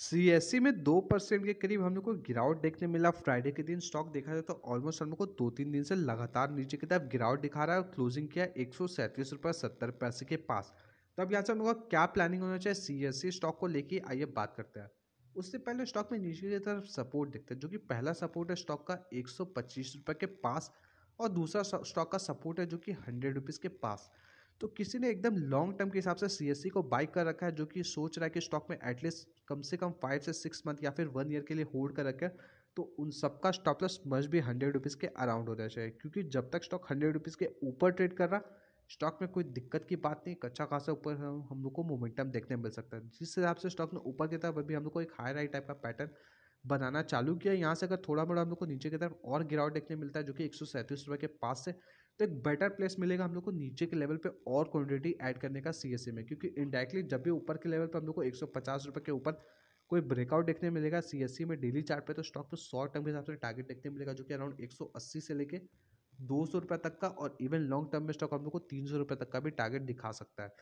सी e में दो percent के करीब हम लोग को गिरावट देखने मिला फ्राइडे के दिन स्टॉक देखा जाए तो ऑलमोस्ट हम लोग को दो तीन दिन से लगातार नीचे की तरफ गिरावट दिखा रहा है और क्लोजिंग किया एक सौ सैंतीस रुपये सत्तर पैसे के पास तो अब यहाँ से हम लोग का क्या प्लानिंग होना चाहिए सी स्टॉक e को लेके आइए बात करते हैं उससे पहले स्टॉक में नीचे की तरफ सपोर्ट देखते हैं जो कि पहला सपोर्ट है स्टॉक का एक सौ के पास और दूसरा स्टॉक का सपोर्ट है जो कि हंड्रेड रुपीज़ के पास तो किसी ने एकदम लॉन्ग टर्म के हिसाब से सी e को बाइक कर रखा है जो कि सोच रहा है कि स्टॉक में एटलीस्ट कम से कम फाइव से सिक्स मंथ या फिर वन ईयर के लिए होल्ड कर रखे तो उन सबका स्टॉप लॉस मज भी हंड्रेड रुपीज़ के अराउंड होना चाहिए क्योंकि जब तक स्टॉक हंड्रेड रुपीज़ के ऊपर ट्रेड कर रहा स्टॉक में कोई दिक्कत की बात नहीं कच्चा खासा ऊपर हम हम लोग को मोमेंटम देखने मिल सकता है जिस हिसाब से स्टॉक ने ऊपर की तरफ अभी हम लोग को एक हाई राइट टाइप का पैटर्न बनाना चालू किया यहाँ से अगर थोड़ा मोड़ा हम लोग को नीचे की तरफ और गिरावट देखने मिलता है जो कि एक सौ के पास से तो एक बेटर प्लेस मिलेगा हम लोग को नीचे के लेवल पे और क्वांटिटी ऐड करने का सी e में क्योंकि इंडायरेक्टली जब भी ऊपर के लेवल पे हम लोग को एक सौ के ऊपर कोई ब्रेकआउट देखने मिलेगा सी e में डेली चार्ट पे तो स्टॉक को शॉर्ट टर्म के हिसाब से टारगेट देखने मिलेगा जो कि अराउंड एक से लेके दो सौ रुपये तक का और इवन लॉन्ग टर्म में स्टॉक हम लोग को तीन सौ रुपये तक का भी टारगेट दिखा सकता है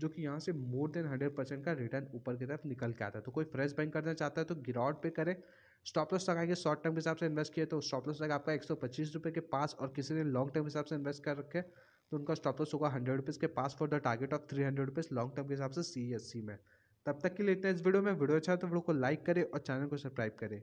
जो कि यहाँ से मोर देन हंड्रेड परसेंट का रिटर्न ऊपर की तरफ निकल के आता है तो कोई फ्रेश बैंक करना चाहता है तो गिरावट पे करें स्टॉप लॉस लगा के शॉर्ट टर्म के हिसाब से इन्वेस्ट किए तो स्टॉप लॉस लगा आपका एक सौ पच्चीस रुपये के पास और किसी ने लॉन्ग टर्म के हिसाब से इन्वेस्ट कर रखे तो उनका स्टॉप लॉस होगा हंड्रेड रुपीज़ के पास for the target of three hundred rupees long term के हिसाब से सी एस सी में तब तक के लिए इतना इस वीडियो में वीडियो अच्छा है तो वीडियो को लाइक करें और चैनल को सब्सक्राइब करें